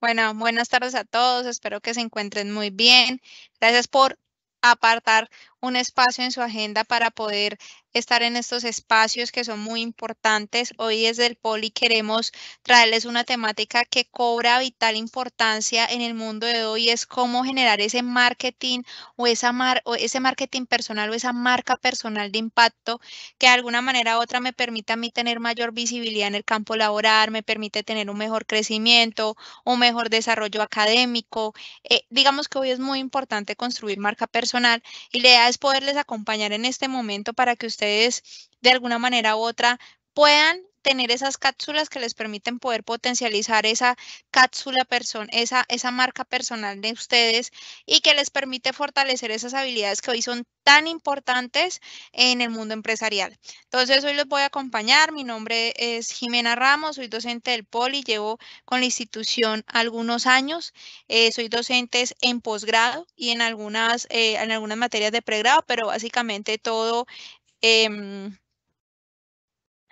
Bueno, buenas tardes a todos. Espero que se encuentren muy bien. Gracias por apartar un espacio en su agenda para poder estar en estos espacios que son muy importantes. Hoy desde el Poli queremos traerles una temática que cobra vital importancia en el mundo de hoy, es cómo generar ese marketing o, esa mar o ese marketing personal o esa marca personal de impacto que de alguna manera u otra me permita a mí tener mayor visibilidad en el campo laboral, me permite tener un mejor crecimiento, un mejor desarrollo académico. Eh, digamos que hoy es muy importante construir marca personal y le da es poderles acompañar en este momento para que ustedes de alguna manera u otra puedan tener esas cápsulas que les permiten poder potencializar esa cápsula, persona esa, esa marca personal de ustedes y que les permite fortalecer esas habilidades que hoy son tan importantes en el mundo empresarial. Entonces, hoy les voy a acompañar. Mi nombre es Jimena Ramos, soy docente del POLI, llevo con la institución algunos años, eh, soy docente en posgrado y en algunas, eh, en algunas materias de pregrado, pero básicamente todo... Em,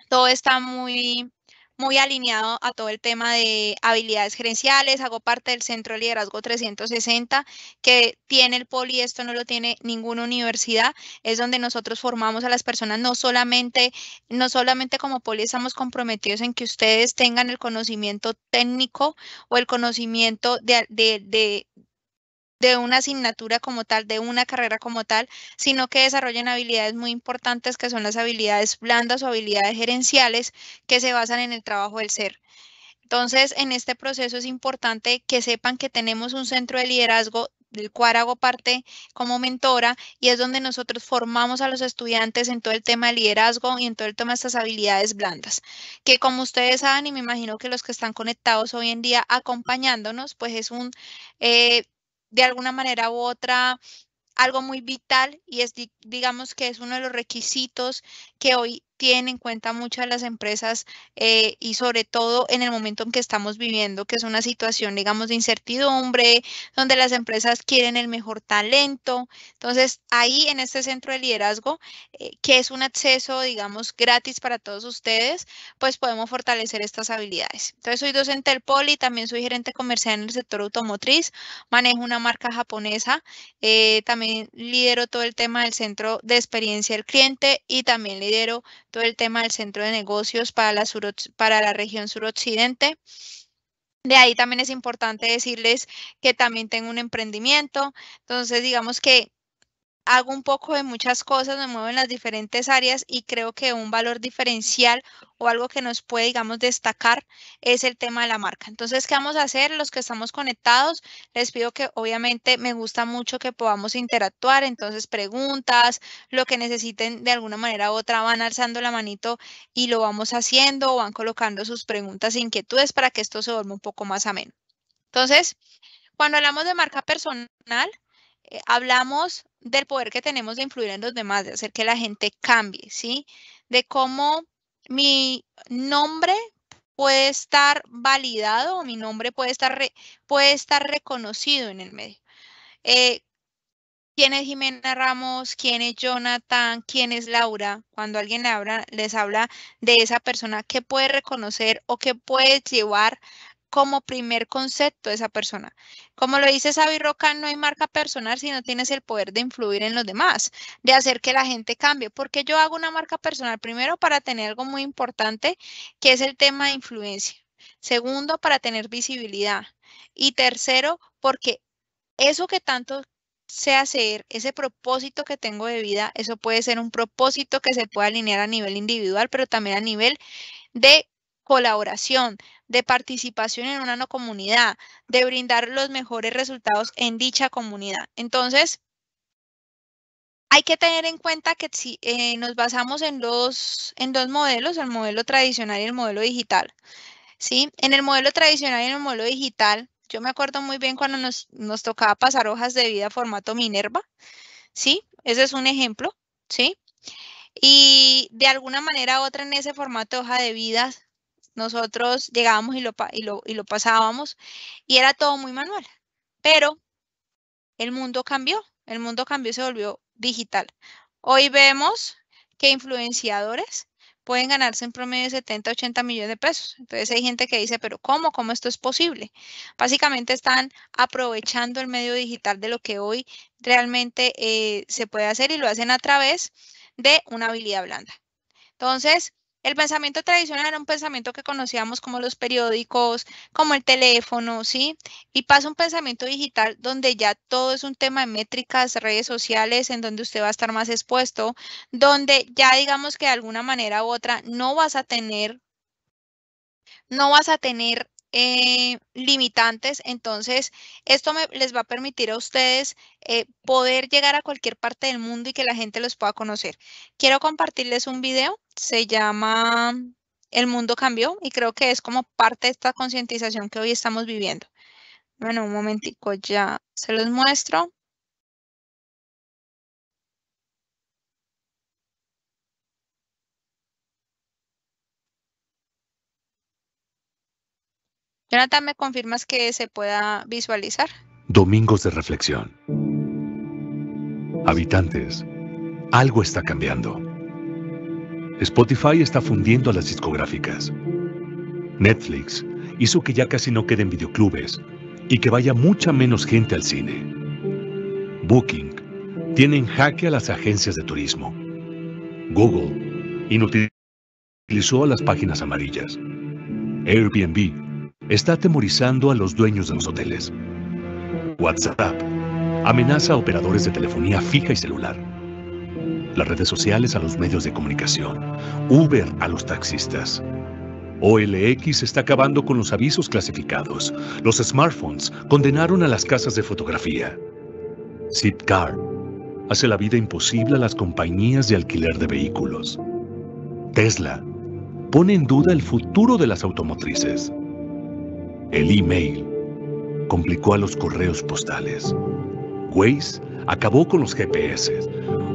todo está muy, muy alineado a todo el tema de habilidades gerenciales. Hago parte del Centro de Liderazgo 360 que tiene el poli, esto no lo tiene ninguna universidad. Es donde nosotros formamos a las personas, no solamente, no solamente como poli estamos comprometidos en que ustedes tengan el conocimiento técnico o el conocimiento de, de, de de una asignatura como tal, de una carrera como tal, sino que desarrollen habilidades muy importantes que son las habilidades blandas o habilidades gerenciales que se basan en el trabajo del ser. Entonces, en este proceso es importante que sepan que tenemos un centro de liderazgo del cual hago parte como mentora y es donde nosotros formamos a los estudiantes en todo el tema de liderazgo y en todo el tema de estas habilidades blandas, que como ustedes saben y me imagino que los que están conectados hoy en día acompañándonos, pues es un eh, de alguna manera u otra algo muy vital y es, digamos que es uno de los requisitos que hoy tienen en cuenta muchas de las empresas eh, y sobre todo en el momento en que estamos viviendo, que es una situación, digamos, de incertidumbre, donde las empresas quieren el mejor talento. Entonces, ahí en este centro de liderazgo, eh, que es un acceso, digamos, gratis para todos ustedes, pues podemos fortalecer estas habilidades. Entonces, soy docente del Poli, también soy gerente comercial en el sector automotriz, manejo una marca japonesa, eh, también lidero todo el tema del centro de experiencia del cliente y también todo el tema del centro de negocios para la, para la región suroccidente. De ahí también es importante decirles que también tengo un emprendimiento. Entonces, digamos que hago un poco de muchas cosas, me muevo en las diferentes áreas y creo que un valor diferencial o algo que nos puede, digamos, destacar es el tema de la marca. Entonces, ¿qué vamos a hacer? Los que estamos conectados, les pido que obviamente me gusta mucho que podamos interactuar, entonces preguntas, lo que necesiten de alguna manera u otra, van alzando la manito y lo vamos haciendo o van colocando sus preguntas e inquietudes para que esto se vuelva un poco más ameno. Entonces, cuando hablamos de marca personal, eh, hablamos del poder que tenemos de influir en los demás, de hacer que la gente cambie, ¿sí? De cómo mi nombre puede estar validado o mi nombre puede estar, puede estar reconocido en el medio. Eh, ¿Quién es Jimena Ramos? ¿Quién es Jonathan? ¿Quién es Laura? Cuando alguien les habla de esa persona, ¿qué puede reconocer o qué puede llevar como primer concepto de esa persona. Como lo dice Xavi Roca, no hay marca personal si no tienes el poder de influir en los demás, de hacer que la gente cambie. Porque yo hago una marca personal primero para tener algo muy importante, que es el tema de influencia. Segundo, para tener visibilidad. Y tercero, porque eso que tanto sé hacer, ese propósito que tengo de vida, eso puede ser un propósito que se pueda alinear a nivel individual, pero también a nivel de colaboración, de participación en una no comunidad, de brindar los mejores resultados en dicha comunidad. Entonces, hay que tener en cuenta que si eh, nos basamos en dos, en dos modelos, el modelo tradicional y el modelo digital. ¿sí? En el modelo tradicional y en el modelo digital, yo me acuerdo muy bien cuando nos, tocaba pasar hojas de vida formato Minerva, ¿sí? Ese es un ejemplo, ¿sí? Y de alguna manera otra en ese formato hoja de vida nosotros llegábamos y lo, y lo, pasábamos y era todo muy manual, pero el mundo cambió, el mundo cambió y se volvió digital. Hoy vemos que influenciadores pueden ganarse en promedio de 70, 80 millones de pesos. Entonces hay gente que dice, pero ¿cómo? ¿Cómo esto es posible? Básicamente están aprovechando el medio digital de lo que hoy realmente eh, se puede hacer y lo hacen a través de una habilidad blanda. Entonces, el pensamiento tradicional era un pensamiento que conocíamos como los periódicos, como el teléfono, ¿sí? Y pasa un pensamiento digital donde ya todo es un tema de métricas, redes sociales, en donde usted va a estar más expuesto, donde ya digamos que de alguna manera u otra no vas a tener, no vas a tener eh, limitantes. Entonces, esto les va a permitir a ustedes eh, poder llegar a cualquier parte del mundo y que la gente los pueda conocer. Quiero compartirles un video, se llama El mundo cambió y creo que es como parte de esta concientización que hoy estamos viviendo. Bueno, un momentico, ya se los muestro. Jonathan, ¿me confirmas que se pueda visualizar? Domingos de Reflexión. Habitantes, algo está cambiando. Spotify está fundiendo a las discográficas. Netflix hizo que ya casi no queden videoclubes y que vaya mucha menos gente al cine. Booking tiene en jaque a las agencias de turismo. Google inutilizó a las páginas amarillas. Airbnb está atemorizando a los dueños de los hoteles. WhatsApp amenaza a operadores de telefonía fija y celular. Las redes sociales a los medios de comunicación. Uber a los taxistas. OLX está acabando con los avisos clasificados. Los smartphones condenaron a las casas de fotografía. Zipcar hace la vida imposible a las compañías de alquiler de vehículos. Tesla pone en duda el futuro de las automotrices. El email complicó a los correos postales. Waze acabó con los GPS.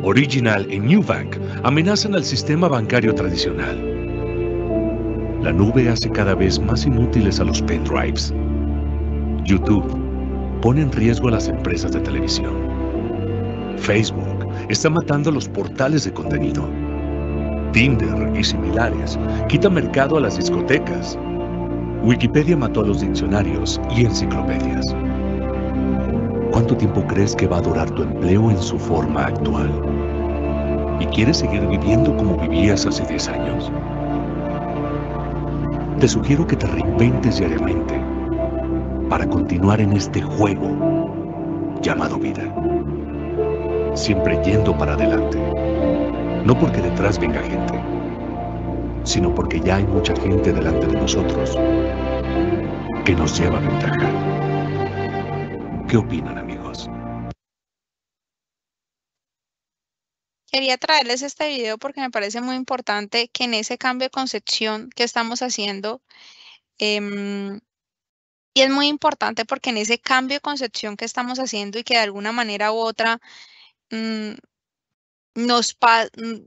Original y Newbank amenazan al sistema bancario tradicional. La nube hace cada vez más inútiles a los pendrives. YouTube pone en riesgo a las empresas de televisión. Facebook está matando los portales de contenido. Tinder y similares quita mercado a las discotecas. Wikipedia mató a los diccionarios y enciclopedias. ¿Cuánto tiempo crees que va a durar tu empleo en su forma actual? ¿Y quieres seguir viviendo como vivías hace 10 años? Te sugiero que te reinventes diariamente para continuar en este juego llamado vida. Siempre yendo para adelante, no porque detrás venga gente sino porque ya hay mucha gente delante de nosotros que nos lleva ventaja. ¿Qué opinan amigos? Quería traerles este video porque me parece muy importante que en ese cambio de concepción que estamos haciendo, em, y es muy importante porque en ese cambio de concepción que estamos haciendo y que de alguna manera u otra mm, nos,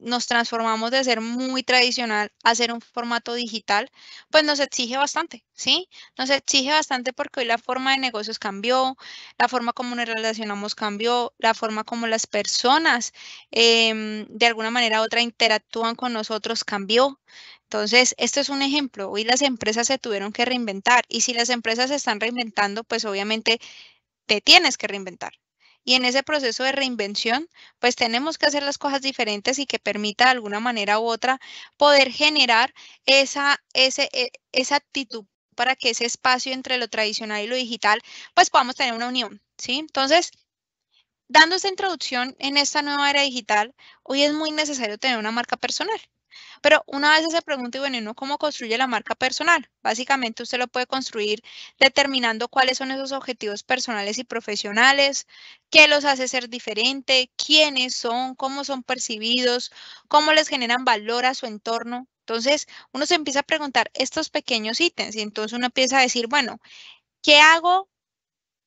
nos transformamos de ser muy tradicional a ser un formato digital, pues nos exige bastante, ¿sí? Nos exige bastante porque hoy la forma de negocios cambió, la forma como nos relacionamos cambió, la forma como las personas em, de alguna manera u otra interactúan con nosotros cambió. Entonces, esto es un ejemplo. Hoy las empresas se tuvieron que reinventar y si las empresas se están reinventando, pues obviamente te tienes que reinventar. Y en ese proceso de reinvención, pues tenemos que hacer las cosas diferentes y que permita de alguna manera u otra poder generar esa, e, esa actitud para que ese espacio entre lo tradicional y lo digital, pues podamos tener una unión, ¿sí? Entonces, dando esta introducción en esta nueva era digital, hoy es muy necesario tener una marca personal. Pero una vez se pregunta, y bueno, uno cómo construye la marca personal? Básicamente usted lo puede construir determinando cuáles son esos objetivos personales y profesionales, qué los hace ser diferente, quiénes son, cómo son percibidos, cómo les generan valor a su entorno. Entonces, uno se empieza a preguntar estos pequeños ítems y entonces uno empieza a decir, bueno, ¿qué hago?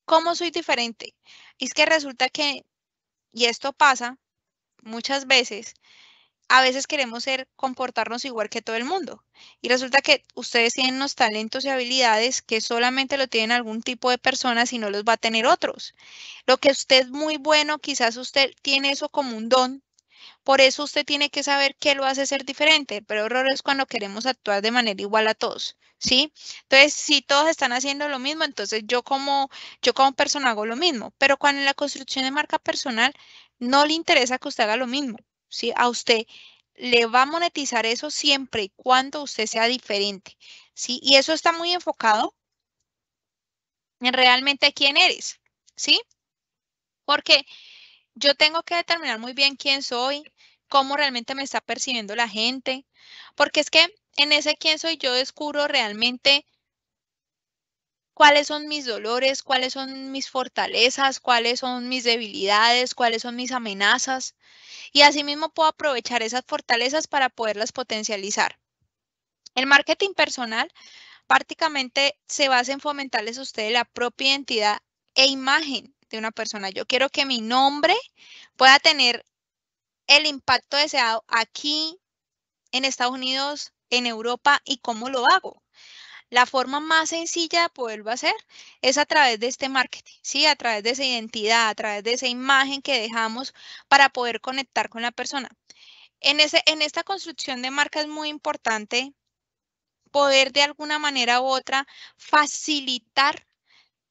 ¿Cómo soy diferente? Y es que resulta que, y esto pasa muchas veces, a veces queremos ser, comportarnos igual que todo el mundo. Y resulta que ustedes tienen unos talentos y habilidades que solamente lo tienen algún tipo de personas y no los va a tener otros. Lo que usted es muy bueno, quizás usted tiene eso como un don. Por eso usted tiene que saber qué lo hace ser diferente, pero error es cuando queremos actuar de manera igual a todos, ¿sí? Entonces, si todos están haciendo lo mismo, entonces yo como yo como persona hago lo mismo, pero cuando en la construcción de marca personal no le interesa que usted haga lo mismo ¿sí? A usted le va a monetizar eso siempre y cuando usted sea diferente, ¿sí? Y eso está muy enfocado en realmente quién eres, ¿sí? Porque yo tengo que determinar muy bien quién soy, cómo realmente me está percibiendo la gente, porque es que en ese quién soy yo descubro realmente cuáles son mis dolores, cuáles son mis fortalezas, cuáles son mis debilidades, cuáles son mis amenazas. Y asimismo puedo aprovechar esas fortalezas para poderlas potencializar. El marketing personal prácticamente se basa en fomentarles a ustedes la propia identidad e imagen de una persona. Yo quiero que mi nombre pueda tener el impacto deseado aquí en Estados Unidos, en Europa y cómo lo hago. La forma más sencilla de poderlo hacer es a través de este marketing, ¿sí? A través de esa identidad, a través de esa imagen que dejamos para poder conectar con la persona. En, ese, en esta construcción de marca es muy importante poder de alguna manera u otra facilitar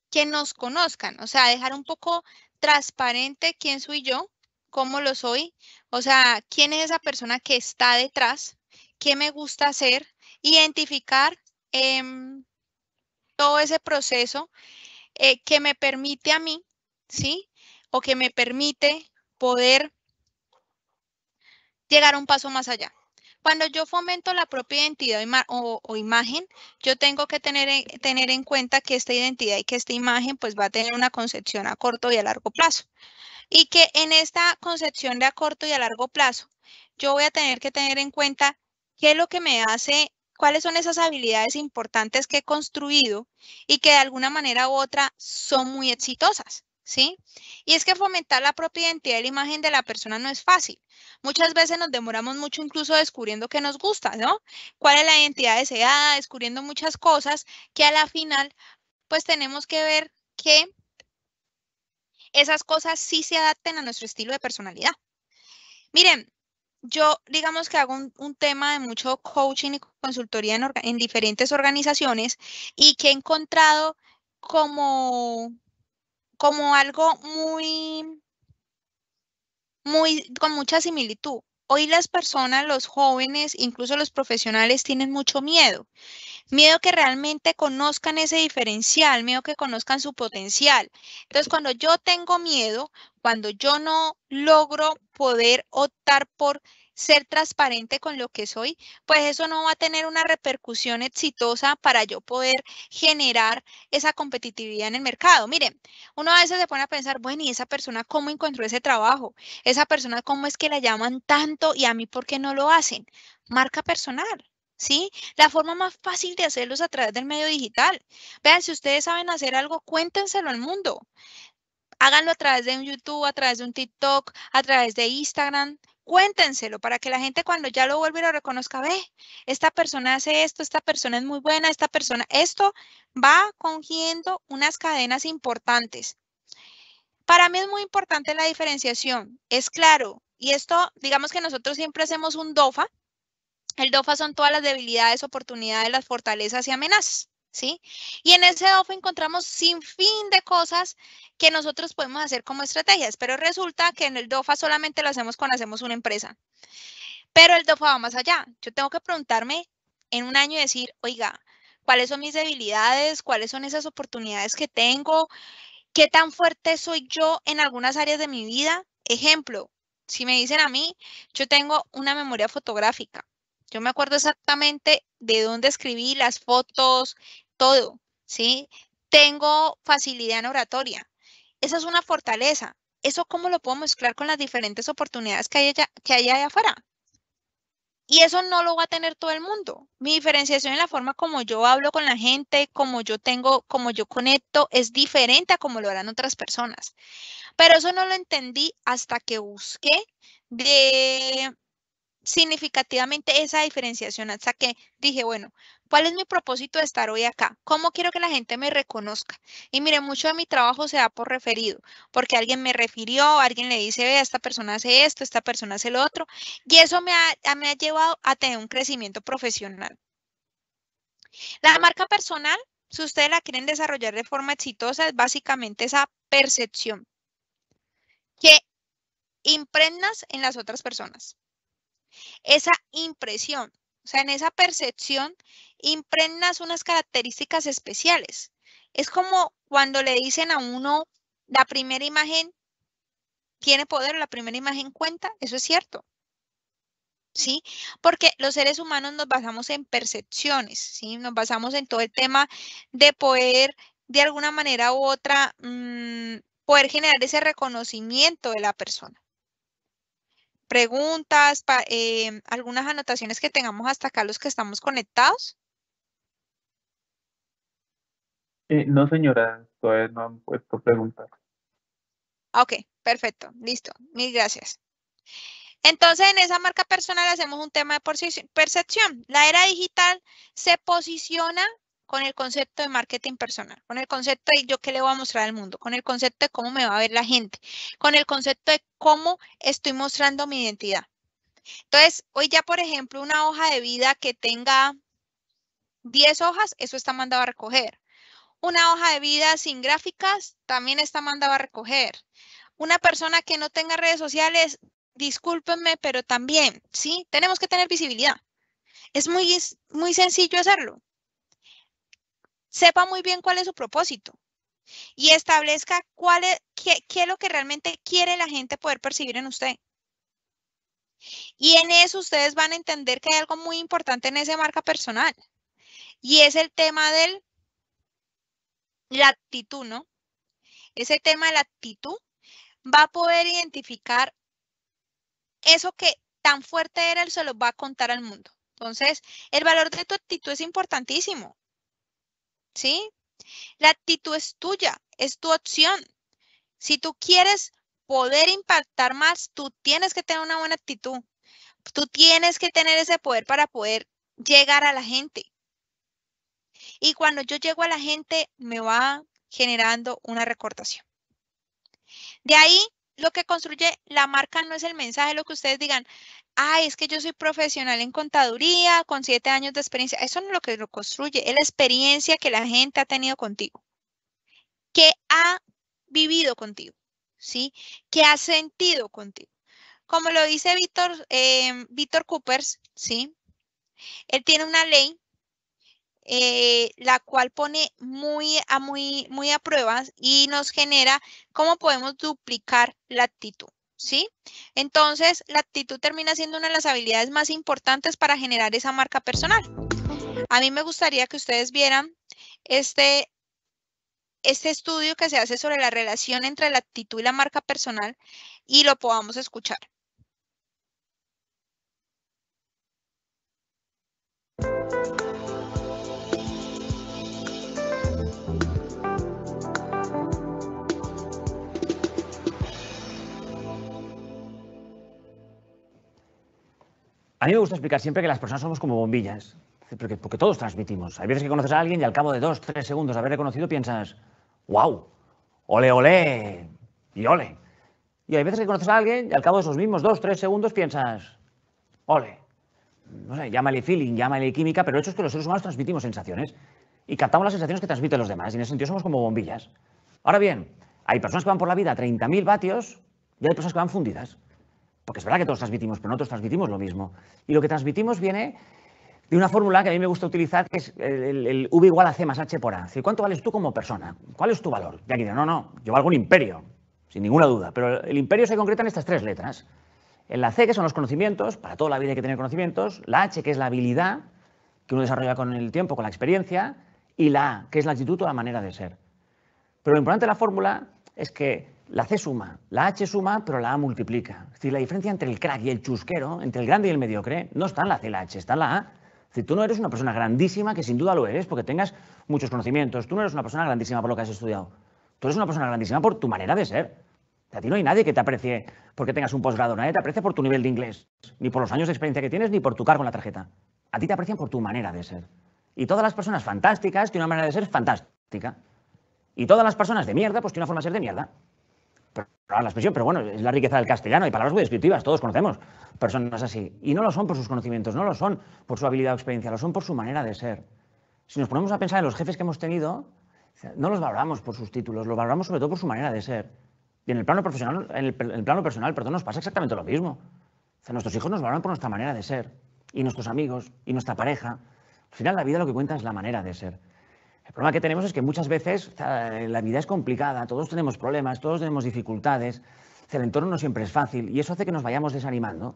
que nos conozcan, o sea, dejar un poco transparente quién soy yo, cómo lo soy, o sea, quién es esa persona que está detrás, qué me gusta hacer, identificar Em, todo ese proceso eh, que me permite a mí, ¿sí? O que me permite poder llegar un paso más allá. Cuando yo fomento la propia identidad o, imagen, yo tengo que tener, tener, en cuenta que esta identidad y que esta imagen pues va a tener una concepción a corto y a largo plazo. Y que en esta concepción de a corto y a largo plazo, yo voy a tener que tener en cuenta qué es lo que me hace cuáles son esas habilidades importantes que he construido y que de alguna manera u otra son muy exitosas. ¿Sí? Y es que fomentar la propia identidad y la imagen de la persona no es fácil. Muchas veces nos demoramos mucho incluso descubriendo qué nos gusta, ¿no? ¿Cuál es la identidad deseada? Descubriendo muchas cosas que a la final, pues tenemos que ver que esas cosas sí se adapten a nuestro estilo de personalidad. Miren, yo digamos que hago un, tema de mucho coaching y consultoría en, diferentes organizaciones y que he encontrado como, como algo muy, muy, con mucha similitud. Hoy las personas, los jóvenes, incluso los profesionales tienen mucho miedo. Miedo que realmente conozcan ese diferencial, miedo que conozcan su potencial. Entonces, cuando yo tengo miedo, cuando yo no logro poder optar por ser transparente con lo que soy, pues eso no va a tener una repercusión exitosa para yo poder generar esa competitividad en el mercado. Miren, uno a veces se pone a pensar, bueno, ¿y esa persona cómo encontró ese trabajo? ¿Esa persona cómo es que la llaman tanto y a mí por qué no lo hacen? Marca personal. ¿sí? La forma más fácil de hacerlo es a través del medio digital. Vean, si ustedes saben hacer algo, cuéntenselo al mundo. Háganlo a través de un YouTube, a través de un TikTok, a través de Instagram, cuéntenselo para que la gente cuando ya lo vuelva y lo reconozca, ve, esta persona hace esto, esta persona es muy buena, esta persona, esto va cogiendo unas cadenas importantes. Para mí es muy importante la diferenciación, es claro, y esto, digamos que nosotros siempre hacemos un DOFA. El DOFA son todas las debilidades, oportunidades, las fortalezas y amenazas. ¿sí? Y en ese DOFA encontramos sin fin de cosas que nosotros podemos hacer como estrategias, pero resulta que en el DOFA solamente lo hacemos cuando hacemos una empresa. Pero el DOFA va más allá. Yo tengo que preguntarme en un año y decir, oiga, ¿cuáles son mis debilidades? ¿Cuáles son esas oportunidades que tengo? ¿Qué tan fuerte soy yo en algunas áreas de mi vida? Ejemplo, si me dicen a mí, yo tengo una memoria fotográfica. Yo me acuerdo exactamente de dónde escribí las fotos, todo, ¿sí? Tengo facilidad en oratoria. Esa es una fortaleza. ¿Eso cómo lo puedo mezclar con las diferentes oportunidades que hay allá, afuera? Y eso no lo va a tener todo el mundo. Mi diferenciación en la forma como yo hablo con la gente, como yo tengo, como yo conecto, es diferente a como lo harán otras personas. Pero eso no lo entendí hasta que busqué de significativamente esa diferenciación hasta que dije, bueno, ¿cuál es mi propósito de estar hoy acá? ¿Cómo quiero que la gente me reconozca? Y mire, mucho de mi trabajo se da por referido, porque alguien me refirió, alguien le dice, ve, esta persona hace esto, esta persona hace lo otro, y eso me ha, me ha llevado a tener un crecimiento profesional. La marca personal, si ustedes la quieren desarrollar de forma exitosa, es básicamente esa percepción que impregnas en las otras personas esa impresión. O sea, en esa percepción impregnas unas características especiales. Es como cuando le dicen a uno, la primera imagen tiene poder, la primera imagen cuenta, eso es cierto. ¿Sí? Porque los seres humanos nos basamos en percepciones, ¿sí? Nos basamos en todo el tema de poder, de alguna manera u otra, mm, poder generar ese reconocimiento de la persona preguntas, em, algunas anotaciones que tengamos hasta acá los que estamos conectados? Eh, no, señora, todavía no han puesto preguntas. Ah, ok, perfecto, listo, mil gracias. Entonces, en esa marca personal hacemos un tema de percepción. La era digital se posiciona con el concepto de marketing personal, con el concepto de yo qué le voy a mostrar al mundo, con el concepto de cómo me va a ver la gente, con el concepto de cómo estoy mostrando mi identidad. Entonces, hoy ya, por ejemplo, una hoja de vida que tenga 10 hojas, eso está mandado a recoger. Una hoja de vida sin gráficas también está mandado a recoger. Una persona que no tenga redes sociales, discúlpenme, pero también, ¿sí? Tenemos que tener visibilidad. Es muy, muy sencillo hacerlo sepa muy bien cuál es su propósito y establezca cuál es, qué, es lo que realmente quiere la gente poder percibir en usted. Y en eso ustedes van a entender que hay algo muy importante en esa marca personal. Y es el tema de la actitud, ¿no? Ese tema de la actitud va a poder identificar eso que tan fuerte era, él se lo va a contar al mundo. Entonces, el valor de tu actitud es importantísimo. ¿sí? La actitud es tuya, es tu opción. Si tú quieres poder impactar más, tú tienes que tener una buena actitud. Tú tienes que tener ese poder para poder llegar a la gente. Y cuando yo llego a la gente, me va generando una recortación. De ahí, lo que construye la marca no es el mensaje, lo que ustedes digan, ay, es que yo soy profesional en contaduría con siete años de experiencia. Eso no es lo que lo construye, es la experiencia que la gente ha tenido contigo, que ha vivido contigo, ¿sí? Que ha sentido contigo. Como lo dice Víctor, eh, Víctor Coopers, ¿sí? Él tiene una ley eh, la cual pone muy a, muy, muy a pruebas y nos genera cómo podemos duplicar la actitud. ¿sí? Entonces, la actitud termina siendo una de las habilidades más importantes para generar esa marca personal. A mí me gustaría que ustedes vieran este, este estudio que se hace sobre la relación entre la actitud y la marca personal y lo podamos escuchar. A mí me gusta explicar siempre que las personas somos como bombillas, porque, todos transmitimos. Hay veces que conoces a alguien y al cabo de dos, tres segundos de haberle conocido piensas, wow, ole, ole, y ole. Y hay veces que conoces a alguien y al cabo de esos mismos dos, tres segundos piensas, ole. No sé, llámale feeling, llámale química, pero el hecho es que los seres humanos transmitimos sensaciones y captamos las sensaciones que transmiten los demás y en ese sentido somos como bombillas. Ahora bien, hay personas que van por la vida a 30.000 vatios y hay personas que van fundidas. Porque es verdad que todos transmitimos, pero nosotros transmitimos lo mismo. Y lo que transmitimos viene de una fórmula que a mí me gusta utilizar, que es el, V igual a C más H por A. ¿cuánto vales tú como persona? ¿Cuál es tu valor? Y aquí digo, no, no, yo valgo un imperio, sin ninguna duda. Pero el imperio se concreta en estas tres letras. En la C, que son los conocimientos, para toda la vida hay que tener conocimientos. La H, que es la habilidad, que uno desarrolla con el tiempo, con la experiencia. Y la A, que es la actitud o la manera de ser. Pero lo importante de la fórmula es que la C suma, la H suma, pero la A multiplica. Es decir, la diferencia entre el crack y el chusquero, entre el grande y el mediocre, no está en la C la H, está en la A. Es tú no eres una persona grandísima, que sin duda lo eres, porque tengas muchos conocimientos. Tú no eres una persona grandísima por lo que has estudiado. Tú eres una persona grandísima por tu manera de ser. A ti no hay nadie que te aprecie porque tengas un posgrado, nadie te aprecia por tu nivel de inglés, ni por los años de experiencia que tienes, ni por tu cargo en la tarjeta. A ti te aprecian por tu manera de ser. Y todas las personas fantásticas tienen una manera de ser fantástica. Y todas las personas de mierda, pues tienen una forma de ser de mierda la pero bueno, es la riqueza del castellano. Hay palabras muy descriptivas, todos conocemos personas así. Y no lo son por sus conocimientos, no lo son por su habilidad o experiencia, lo son por su manera de ser. Si nos ponemos a pensar en los jefes que hemos tenido, no los valoramos por sus títulos, los valoramos sobre todo por su manera de ser. Y en el plano profesional, en el, plano personal, perdón, nos pasa exactamente lo mismo. nuestros hijos nos valoran por nuestra manera de ser, y nuestros amigos, y nuestra pareja. Al final, la vida lo que cuenta es la manera de ser. El problema que tenemos es que muchas veces la vida es complicada, todos tenemos problemas, todos tenemos dificultades, el entorno no siempre es fácil y eso hace que nos vayamos desanimando.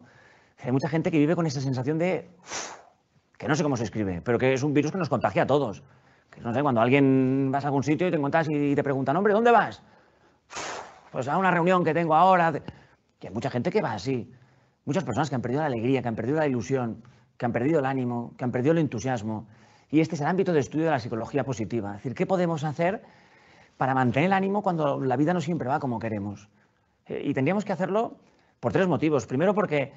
Hay mucha gente que vive con esa sensación de que no sé cómo se escribe, pero que es un virus que nos contagia a todos. Que no sé, cuando alguien vas a algún sitio y te encuentras y te preguntan, hombre, ¿dónde vas? Pues a una reunión que tengo ahora. Que hay mucha gente que va así. Muchas personas que han perdido la alegría, que han perdido la ilusión, que han perdido el ánimo, que han perdido el entusiasmo. Y este es el ámbito de estudio de la psicología positiva. Es decir, ¿qué podemos hacer para mantener el ánimo cuando la vida no siempre va como queremos? Eh, y tendríamos que hacerlo por tres motivos. Primero, porque,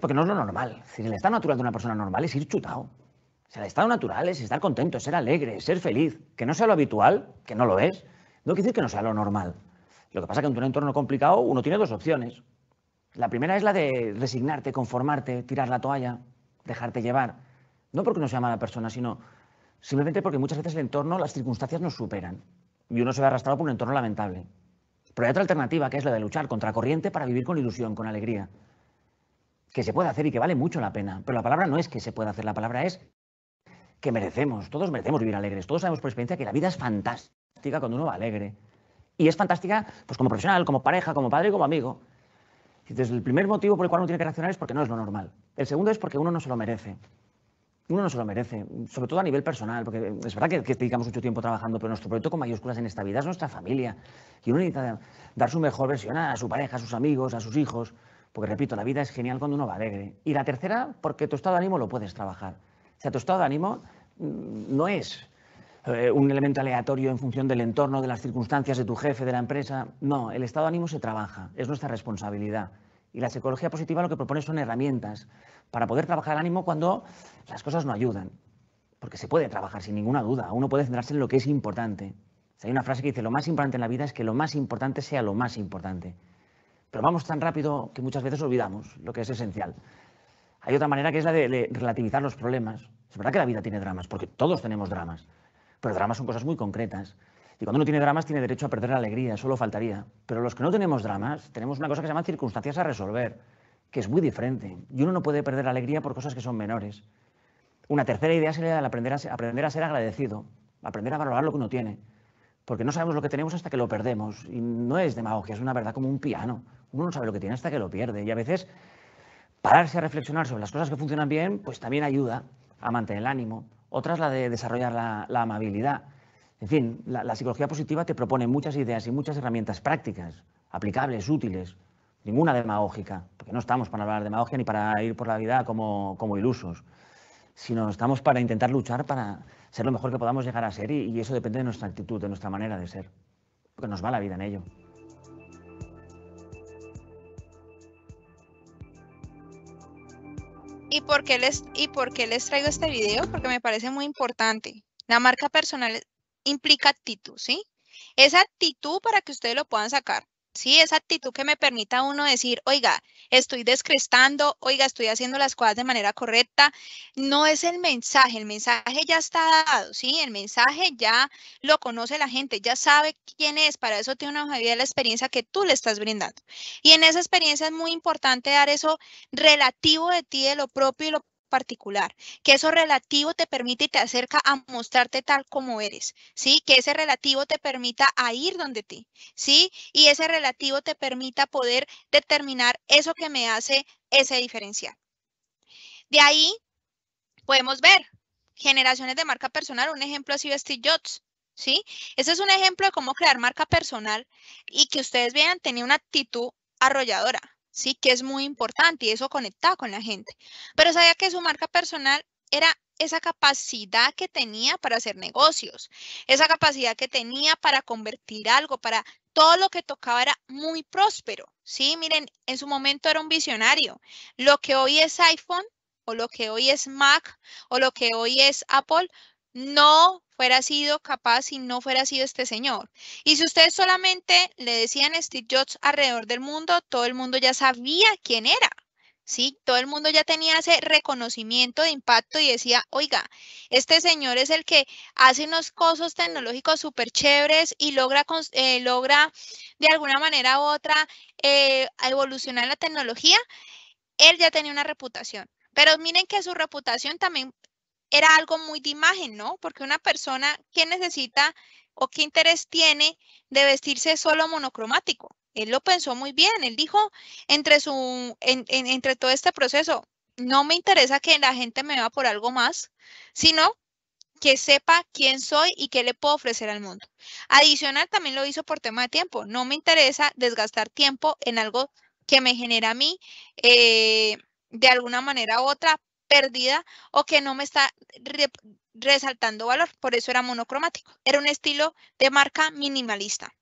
porque no es lo normal. Es el estado natural de una persona normal es ir chutado. O sea, el estado natural es estar contento, ser alegre, ser feliz. Que no sea lo habitual, que no lo es, no quiere decir que no sea lo normal. Lo que pasa es que en un entorno complicado uno tiene dos opciones. La primera es la de resignarte, conformarte, tirar la toalla, dejarte llevar. No porque no sea mala persona, sino simplemente porque muchas veces el entorno, las circunstancias nos superan y uno se ve arrastrado por un entorno lamentable. Pero hay otra alternativa que es la de luchar contra corriente para vivir con ilusión, con alegría. Que se puede hacer y que vale mucho la pena. Pero la palabra no es que se pueda hacer, la palabra es que merecemos. Todos merecemos vivir alegres. Todos sabemos por experiencia que la vida es fantástica cuando uno va alegre. Y es fantástica pues, como profesional, como pareja, como padre como amigo. Entonces, el primer motivo por el cual uno tiene que reaccionar es porque no es lo normal. El segundo es porque uno no se lo merece uno no se lo merece, sobre todo a nivel personal, porque es verdad que, dedicamos mucho tiempo trabajando, pero nuestro proyecto con mayúsculas en esta vida es nuestra familia. Y uno necesita dar su mejor versión a su pareja, a sus amigos, a sus hijos, porque repito, la vida es genial cuando uno va alegre. Y la tercera, porque tu estado de ánimo lo puedes trabajar. O sea, tu estado de ánimo mm, no es eh, un elemento aleatorio en función del entorno, de las circunstancias, de tu jefe, de la empresa. No, el estado de ánimo se trabaja, es nuestra responsabilidad. Y la psicología positiva lo que propone son herramientas para poder trabajar el ánimo cuando las cosas no ayudan. Porque se puede trabajar sin ninguna duda. Uno puede centrarse en lo que es importante. hay una frase que dice, lo más importante en la vida es que lo más importante sea lo más importante. Pero vamos tan rápido que muchas veces olvidamos lo que es esencial. Hay otra manera que es la de relativizar los problemas. Es verdad que la vida tiene dramas, porque todos tenemos dramas. Pero dramas son cosas muy concretas. Y cuando uno tiene dramas tiene derecho a perder la alegría, solo faltaría. Pero los que no tenemos dramas tenemos una cosa que se llama circunstancias a resolver, que es muy diferente. Y uno no puede perder la alegría por cosas que son menores. Una tercera idea sería aprender a, ser, aprender a ser agradecido, aprender a valorar lo que uno tiene. Porque no sabemos lo que tenemos hasta que lo perdemos. Y no es demagogia, es una verdad como un piano. Uno no sabe lo que tiene hasta que lo pierde. Y a veces pararse a reflexionar sobre las cosas que funcionan bien, pues también ayuda a mantener el ánimo. Otra es la de desarrollar la amabilidad. En fin, la, psicología positiva te propone muchas ideas y muchas herramientas prácticas, aplicables, útiles, ninguna demagógica, porque no estamos para hablar de demagogia ni para ir por la vida como, ilusos, sino estamos para intentar luchar para ser lo mejor que podamos llegar a ser y, eso depende de nuestra actitud, de nuestra manera de ser, porque nos va la vida en ello. ¿Y por, qué les, ¿Y por qué les traigo este video? Porque me parece muy importante. La marca personal implica actitud, ¿sí? Esa actitud para que ustedes lo puedan sacar, ¿sí? Esa actitud que me permita a uno decir, oiga, estoy descrestando, oiga, estoy haciendo las cosas de manera correcta. No es el mensaje, el mensaje ya está dado, ¿sí? El mensaje ya lo conoce la gente, ya sabe quién es, para eso tiene una medida la experiencia que tú le estás brindando. Y en esa experiencia es muy importante dar eso relativo de ti, de lo propio y lo particular, que eso relativo te permite y te acerca a mostrarte tal como eres, ¿sí? Que ese relativo te permita a ir donde ti, ¿sí? Y ese relativo te permita poder determinar eso que me hace ese diferencial. De ahí podemos ver generaciones de marca personal, un ejemplo ha sido Steve Jobs, ¿sí? Ese es un ejemplo de cómo crear marca personal y que ustedes vean, tenía una actitud arrolladora, sí, que es muy importante y eso conectaba con la gente. Pero sabía que su marca personal era esa capacidad que tenía para hacer negocios, esa capacidad que tenía para convertir algo, para todo lo que tocaba era muy próspero. Sí, miren, en su momento era un visionario. Lo que hoy es iPhone o lo que hoy es Mac o lo que hoy es Apple, no fuera sido capaz si no fuera sido este señor. Y si ustedes solamente le decían Steve Jobs alrededor del mundo, todo el mundo ya sabía quién era. ¿sí? Todo el mundo ya tenía ese reconocimiento de impacto y decía, oiga, este señor es el que hace unos cosas tecnológicos súper chéveres y logra, eh, logra de alguna manera u otra eh, evolucionar la tecnología. Él ya tenía una reputación. Pero miren que su reputación también era algo muy de imagen, ¿no? Porque una persona que necesita o qué interés tiene de vestirse solo monocromático. Él lo pensó muy bien, él dijo entre, su, entre todo este proceso, no me interesa que la gente me vea por algo más, sino que sepa quién soy y qué le puedo ofrecer al mundo. Adicional también lo hizo por tema de tiempo. No me interesa desgastar tiempo en algo que me genera a mí eh, de alguna manera u otra perdida o que no me está resaltando valor. Por eso era monocromático. Era un estilo de marca minimalista.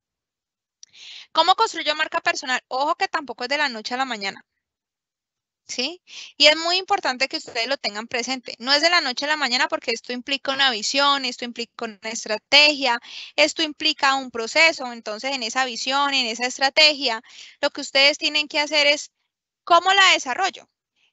¿Cómo construyo marca personal? Ojo que tampoco es de la noche a la mañana. ¿Sí? Y es muy importante que ustedes lo tengan presente. No es de la noche a la mañana porque esto implica una visión, esto implica una estrategia, esto implica un proceso. Entonces, en esa visión, en esa estrategia, lo que ustedes tienen que hacer es cómo la desarrollo.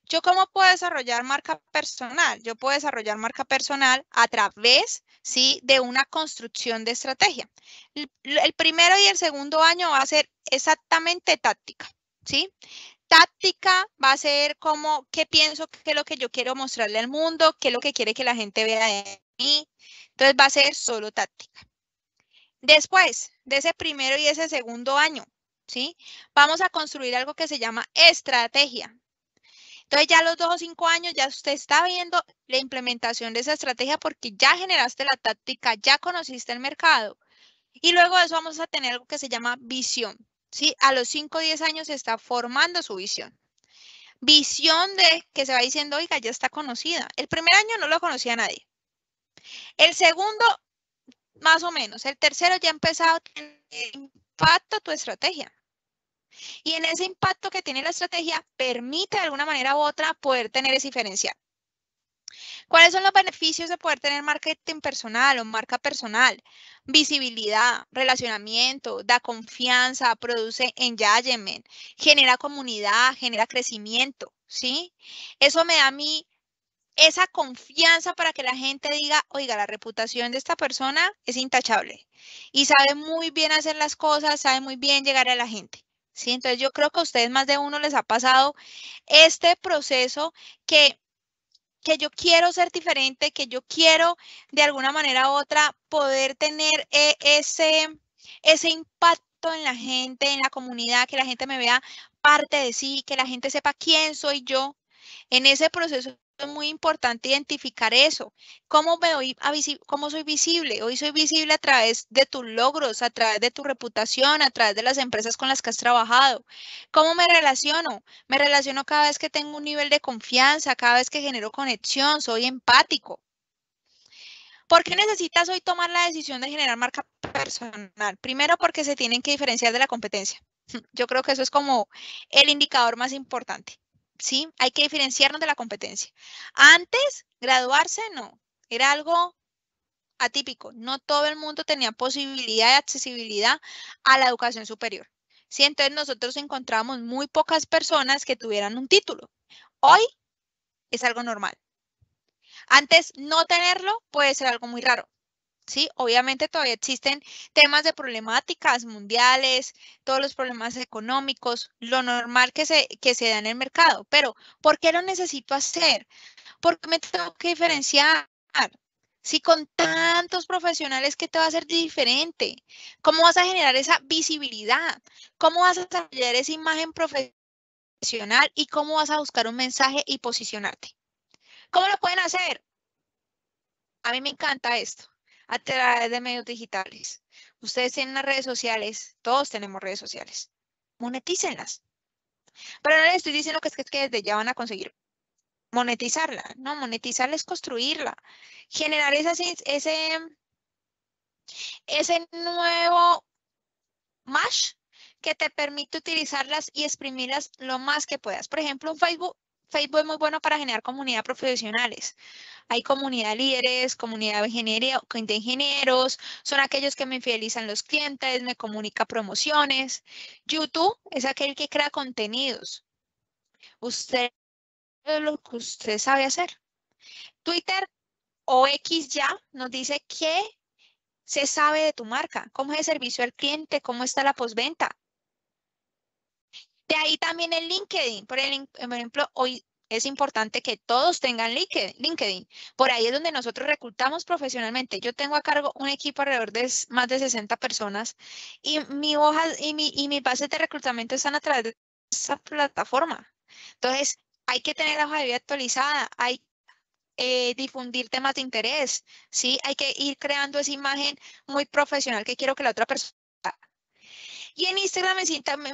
¿Yo cómo puedo desarrollar marca personal? Yo puedo desarrollar marca personal a través ¿sí? de una construcción de estrategia. El, primero y el segundo año va a ser exactamente táctica. ¿sí? Táctica va a ser como qué pienso, qué es lo que yo quiero mostrarle al mundo, qué es lo que quiere que la gente vea de mí. Entonces va a ser solo táctica. Después de ese primero y ese segundo año, ¿sí? Vamos a construir algo que se llama estrategia. Entonces ya a los dos o cinco años ya usted está viendo la implementación de esa estrategia porque ya generaste la táctica, ya conociste el mercado. Y luego de eso vamos a tener algo que se llama visión. ¿sí? A los 5 o 10 años se está formando su visión. Visión de que se va diciendo, oiga, ya está conocida. El primer año no lo conocía nadie. El segundo, más o menos. El tercero ya ha empezado a tener impacto tu estrategia. Y en ese impacto que tiene la estrategia, permite de alguna manera u otra poder tener ese diferencial. ¿Cuáles son los beneficios de poder tener marketing personal o marca personal? Visibilidad, relacionamiento, da confianza, produce engagement, genera comunidad, genera crecimiento, ¿sí? Eso me da a mí esa confianza para que la gente diga, oiga, la reputación de esta persona es intachable y sabe muy bien hacer las cosas, sabe muy bien llegar a la gente. ¿sí? Entonces yo creo que a ustedes más de uno les ha pasado este proceso que, que yo quiero ser diferente, que yo quiero de alguna manera u otra poder tener e, ese, ese impacto en la gente, en la comunidad, que la gente me vea parte de sí, que la gente sepa quién soy yo. En ese proceso es muy importante identificar eso. ¿Cómo, me soy visible? Hoy soy visible a través de tus logros, a través de tu reputación, a través de las empresas con las que has trabajado. ¿Cómo me relaciono? Me relaciono cada vez que tengo un nivel de confianza, cada vez que genero conexión, soy empático. ¿Por qué necesitas hoy tomar la decisión de generar marca personal? Primero porque se tienen que diferenciar de la competencia. Yo creo que eso es como el indicador más importante. ¿sí? Hay que diferenciarnos de la competencia. Antes, graduarse no, era algo atípico. No todo el mundo tenía posibilidad de accesibilidad a la educación superior. ¿sí? Entonces nosotros encontramos muy pocas personas que tuvieran un título. Hoy es algo normal. Antes no tenerlo puede ser algo muy raro. ¿sí? Obviamente todavía existen temas de problemáticas mundiales, todos los problemas económicos, lo normal que se, que se da en el mercado, pero ¿por qué lo necesito hacer? Porque me tengo que diferenciar? Si con tantos profesionales, ¿qué te va a hacer diferente? ¿Cómo vas a generar esa visibilidad? ¿Cómo vas a desarrollar esa imagen profesional? ¿Y cómo vas a buscar un mensaje y posicionarte? ¿Cómo lo pueden hacer? A mí me encanta esto a través de medios digitales. Ustedes tienen las redes sociales, todos tenemos redes sociales. Monetícenlas. Pero no les estoy diciendo que es que desde ya van a conseguir monetizarla. No, monetizarla es construirla. Generar esa, ese, ese nuevo mash que te permite utilizarlas y exprimirlas lo más que puedas. Por ejemplo, en Facebook Facebook es muy bueno para generar comunidad profesionales. Hay comunidad líderes, comunidad de, ingenieros, son aquellos que me fidelizan los clientes, me comunica promociones. YouTube es aquel que crea contenidos. Usted lo que usted sabe hacer. Twitter o X ya nos dice qué se sabe de tu marca, cómo es el servicio al cliente, cómo está la postventa, de ahí también el LinkedIn. Por, ejemplo, hoy es importante que todos tengan LinkedIn. Por ahí es donde nosotros reclutamos profesionalmente. Yo tengo a cargo un equipo alrededor de más de 60 personas y mi hoja y mi, y de reclutamiento están a través de esa plataforma. Entonces, hay que tener la hoja de vida actualizada, hay que eh, difundir temas de interés, ¿sí? Hay que ir creando esa imagen muy profesional que quiero que la otra persona y en Instagram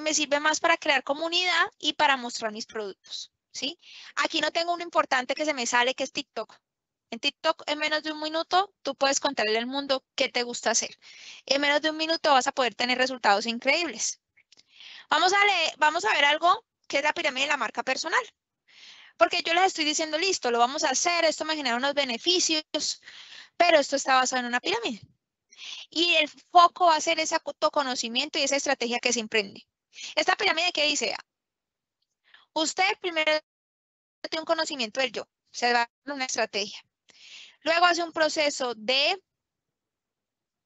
me, sirve más para crear comunidad y para mostrar mis productos. ¿sí? Aquí no tengo uno importante que se me sale, que es TikTok. En TikTok, en menos de un minuto, tú puedes contarle al mundo qué te gusta hacer. En menos de un minuto vas a poder tener resultados increíbles. Vamos a, leer, vamos a ver algo que es la pirámide de la marca personal. Porque yo les estoy diciendo, listo, lo vamos a hacer, esto me genera unos beneficios, pero esto está basado en una pirámide y el foco va a ser ese autoconocimiento y esa estrategia que se emprende. Esta pirámide que dice, usted primero tiene un conocimiento del yo, se va a una estrategia. Luego hace un proceso de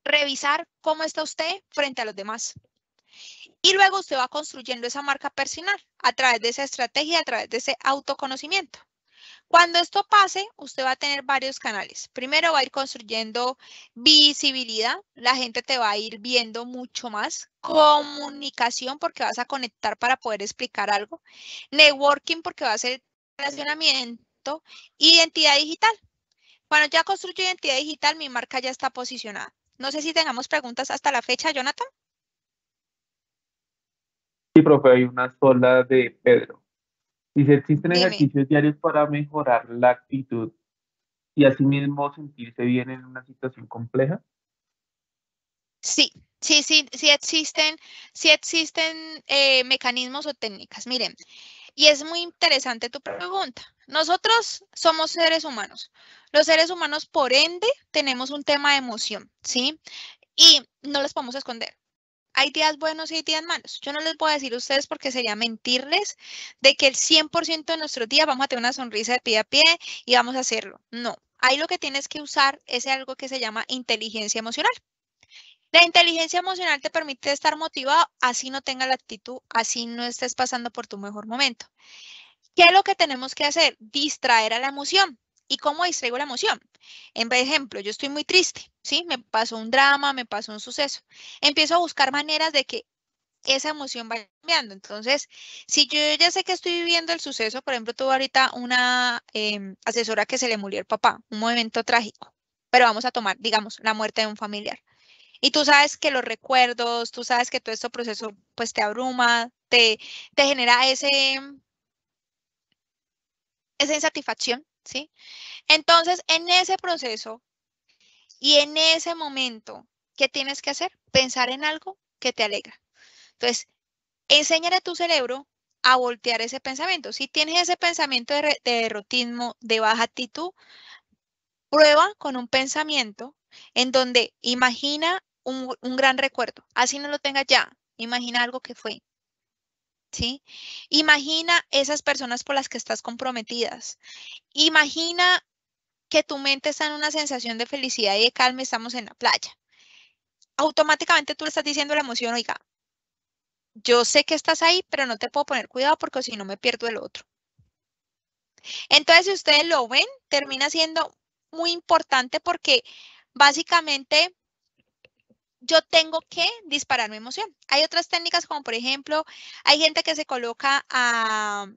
revisar cómo está usted frente a los demás. Y luego usted va construyendo esa marca personal a través de esa estrategia, a través de ese autoconocimiento. Cuando esto pase, usted va a tener varios canales. Primero va a ir construyendo visibilidad, la gente te va a ir viendo mucho más. Comunicación, porque vas a conectar para poder explicar algo. Networking, porque va a ser relacionamiento. Identidad digital. Cuando ya construyo identidad digital, mi marca ya está posicionada. No sé si tengamos preguntas hasta la fecha, Jonathan. Sí, profe, hay una sola de Pedro. ¿Y si existen ejercicios diarios para mejorar la actitud y asimismo sentirse bien en una situación compleja. Sí, sí, sí, sí existen, sí existen eh, mecanismos o técnicas. Miren, y es muy interesante tu pregunta. Nosotros somos seres humanos. Los seres humanos, por ende, tenemos un tema de emoción, ¿sí? Y no las podemos esconder hay días buenos y hay días malos. Yo no les voy a decir a ustedes porque sería mentirles de que el 100% de nuestros días vamos a tener una sonrisa de pie a pie y vamos a hacerlo. No, ahí lo que tienes que usar es algo que se llama inteligencia emocional. La inteligencia emocional te permite estar motivado, así no tenga la actitud, así no estés pasando por tu mejor momento. ¿Qué es lo que tenemos que hacer? Distraer a la emoción y cómo distraigo la emoción. En por ejemplo, yo estoy muy triste, ¿sí? Me pasó un drama, me pasó un suceso. Empiezo a buscar maneras de que esa emoción vaya cambiando. Entonces, si yo ya sé que estoy viviendo el suceso, por ejemplo, tuve ahorita una em, asesora que se le murió el papá, un momento trágico, pero vamos a tomar, digamos, la muerte de un familiar. Y tú sabes que los recuerdos, tú sabes que todo este proceso pues te abruma, te, te genera ese, esa insatisfacción entonces, en ese proceso y en ese momento, ¿qué tienes que hacer? Pensar en algo que te alegra. Entonces, enseñar a tu cerebro a voltear ese pensamiento. Si tienes ese pensamiento de, de de baja actitud, prueba con un pensamiento en donde imagina un, un gran recuerdo. Así no lo tengas ya. Imagina algo que fue, Imagina esas personas por las que estás comprometidas. Imagina que tu mente está en una sensación de felicidad y de calma, estamos en la playa. Automáticamente tú le estás diciendo la emoción, oiga, yo sé que estás ahí, pero no te puedo poner cuidado porque si no me pierdo el otro. Entonces, si ustedes lo ven, termina siendo muy importante porque básicamente yo tengo que disparar mi emoción. Hay otras técnicas como, por ejemplo, hay gente que se coloca a,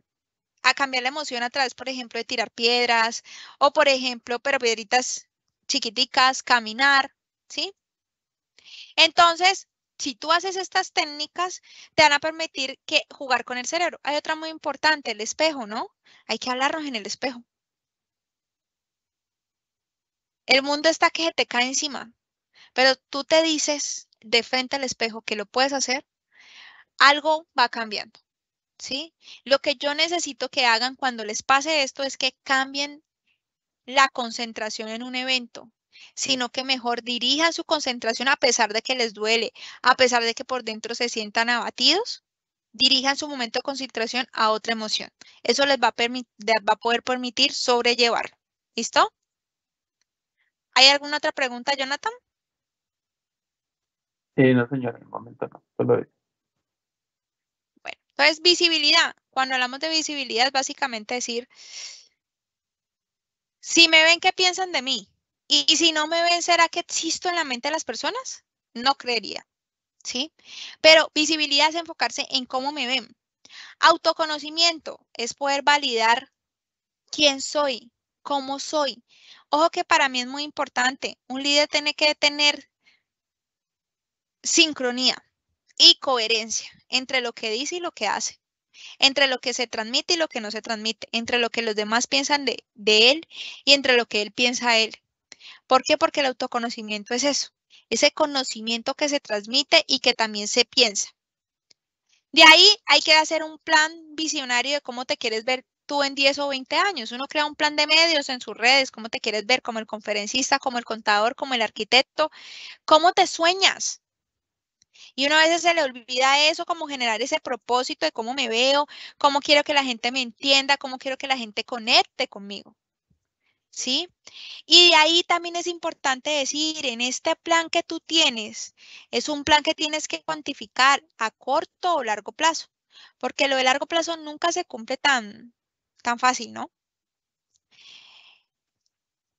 cambiar la emoción a través, por ejemplo, de tirar piedras o, por ejemplo, pero piedritas chiquiticas, caminar, ¿sí? Entonces, si tú haces estas técnicas, te van a permitir que jugar con el cerebro. Hay otra muy importante, el espejo, ¿no? Hay que hablarnos en el espejo. El mundo está que se te cae encima pero tú te dices de frente al espejo que lo puedes hacer, algo va cambiando. ¿Sí? Lo que yo necesito que hagan cuando les pase esto es que cambien la concentración en un evento, sino que mejor dirijan su concentración a pesar de que les duele, a pesar de que por dentro se sientan abatidos, dirijan su momento de concentración a otra emoción. Eso les va a, va a poder permitir sobrellevar. ¿Listo? ¿Hay alguna otra pregunta, Jonathan? Sí, no, señora, en el momento no, solo Bueno, entonces visibilidad. Cuando hablamos de visibilidad, es básicamente decir, si me ven, ¿qué piensan de mí? y si no me ven, ¿será que existo en la mente de las personas? No creería, ¿sí? Pero visibilidad es enfocarse en cómo me ven. Autoconocimiento es poder validar quién soy, cómo soy. Ojo que para mí es muy importante. Un líder tiene que tener sincronía y coherencia entre lo que dice y lo que hace, entre lo que se transmite y lo que no se transmite, entre lo que los demás piensan de, él y entre lo que él piensa de él. ¿Por qué? Porque el autoconocimiento es eso, ese conocimiento que se transmite y que también se piensa. De ahí hay que hacer un plan visionario de cómo te quieres ver tú en 10 o 20 años. Uno crea un plan de medios en sus redes, cómo te quieres ver como el conferencista, como el contador, como el arquitecto, cómo te sueñas, y una a veces se le olvida eso, como generar ese propósito de cómo me veo, cómo quiero que la gente me entienda, cómo quiero que la gente conecte conmigo. ¿Sí? Y ahí también es importante decir, en este plan que tú tienes, es un plan que tienes que cuantificar a corto o largo plazo, porque lo de largo plazo nunca se cumple tan, tan fácil, ¿no?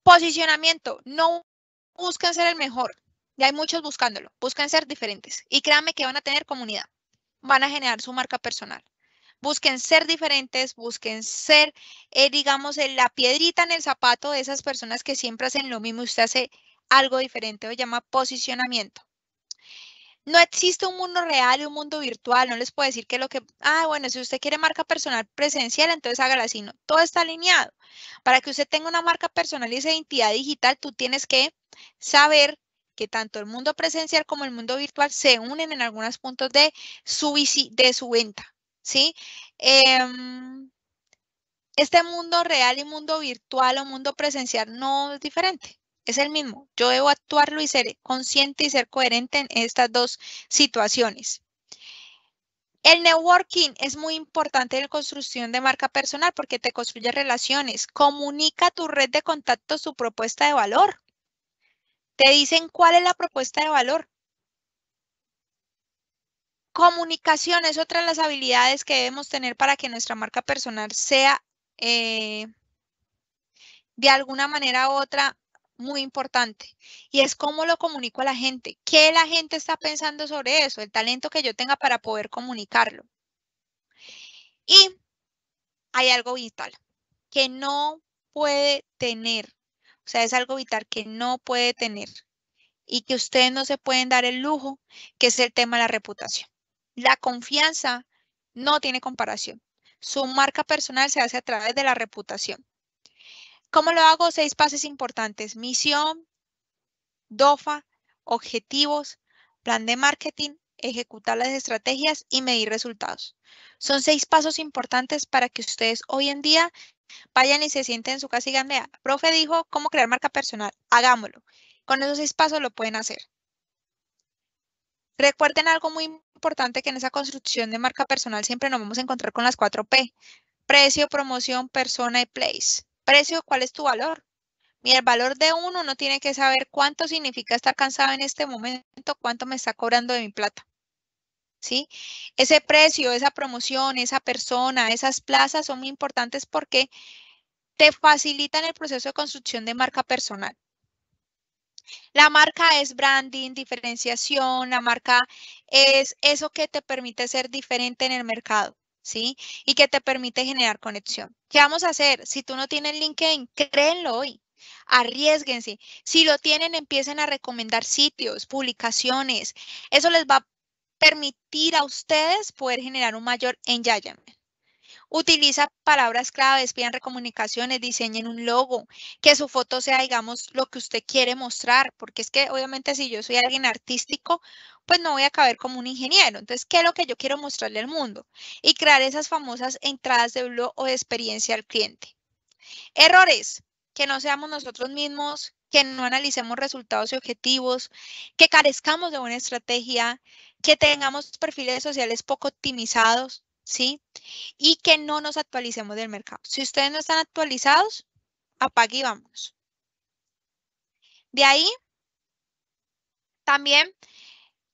Posicionamiento, no buscan ser el mejor, ya hay muchos buscándolo. Busquen ser diferentes. Y créanme que van a tener comunidad. Van a generar su marca personal. Busquen ser diferentes, busquen ser, eh, digamos, la piedrita en el zapato de esas personas que siempre hacen lo mismo. Usted hace algo diferente, lo llama posicionamiento. No existe un mundo real y un mundo virtual. No les puedo decir que lo que, ah, bueno, si usted quiere marca personal presencial, entonces hágala así. No, todo está alineado. Para que usted tenga una marca personal y esa identidad digital, tú tienes que saber que tanto el mundo presencial como el mundo virtual se unen en algunos puntos de su, de su venta, ¿sí? Em, este mundo real y mundo virtual o mundo presencial no es diferente, es el mismo. Yo debo actuarlo y ser consciente y ser coherente en estas dos situaciones. El networking es muy importante en la construcción de marca personal porque te construye relaciones. Comunica a tu red de contactos su propuesta de valor te dicen cuál es la propuesta de valor. Comunicación es otra de las habilidades que debemos tener para que nuestra marca personal sea eh, de alguna manera u otra muy importante y es cómo lo comunico a la gente, qué la gente está pensando sobre eso, el talento que yo tenga para poder comunicarlo. Y hay algo vital que no puede tener o sea, es algo vital que no puede tener y que ustedes no se pueden dar el lujo, que es el tema de la reputación. La confianza no tiene comparación. Su marca personal se hace a través de la reputación. ¿Cómo lo hago? Seis pasos importantes. Misión, DOFA, objetivos, plan de marketing, ejecutar las estrategias y medir resultados. Son seis pasos importantes para que ustedes hoy en día Vayan y se sienten en su casa y digan, profe dijo cómo crear marca personal, hagámoslo. Con esos seis pasos lo pueden hacer. Recuerden algo muy importante que en esa construcción de marca personal siempre nos vamos a encontrar con las 4 P. Precio, promoción, persona y place. Precio, ¿cuál es tu valor? Mira, el valor de uno no tiene que saber cuánto significa estar cansado en este momento, cuánto me está cobrando de mi plata. ¿sí? Ese precio, esa promoción, esa persona, esas plazas son muy importantes porque te facilitan el proceso de construcción de marca personal. La marca es branding, diferenciación, la marca es eso que te permite ser diferente en el mercado, ¿sí? Y que te permite generar conexión. ¿Qué vamos a hacer? Si tú no tienes LinkedIn, créenlo hoy. Arriesguense. Si lo tienen, empiecen a recomendar sitios, publicaciones. Eso les va a permitir a ustedes poder generar un mayor engagement. Utiliza palabras claves, pidan recomunicaciones, diseñen un logo, que su foto sea, digamos, lo que usted quiere mostrar, porque es que obviamente si yo soy alguien artístico, pues no voy a caber como un ingeniero. Entonces, ¿qué es lo que yo quiero mostrarle al mundo? Y crear esas famosas entradas de blog o de experiencia al cliente. Errores, que no seamos nosotros mismos, que no analicemos resultados y objetivos, que carezcamos de una estrategia, que tengamos perfiles sociales poco optimizados, ¿sí? Y que no nos actualicemos del mercado. Si ustedes no están actualizados, apague y vámonos. De ahí, también,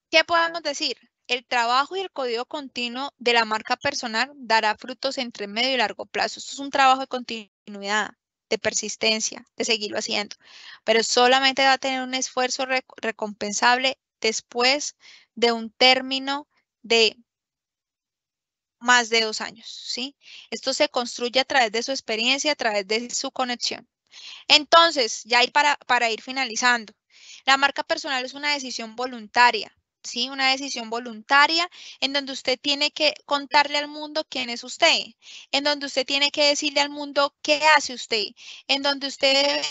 ¿qué podemos decir? El trabajo y el código continuo de la marca personal dará frutos entre medio y largo plazo. Esto es un trabajo de continuidad, de persistencia, de seguirlo haciendo. Pero solamente va a tener un esfuerzo recompensable después de un término de más de dos años, ¿sí? Esto se construye a través de su experiencia, a través de su conexión. Entonces, ya para, para ir finalizando, la marca personal es una decisión voluntaria, ¿sí? Una decisión voluntaria en donde usted tiene que contarle al mundo quién es usted, en donde usted tiene que decirle al mundo qué hace usted, en donde usted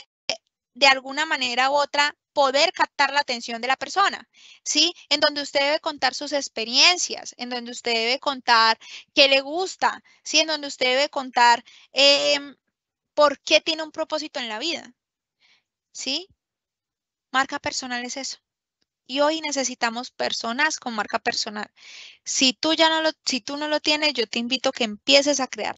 de alguna manera u otra poder captar la atención de la persona, ¿sí? En donde usted debe contar sus experiencias, en donde usted debe contar qué le gusta, ¿sí? En donde usted debe contar em, por qué tiene un propósito en la vida, ¿sí? Marca personal es eso. Y hoy necesitamos personas con marca personal. Si tú ya no lo, si tú no lo tienes, yo te invito a que empieces a crear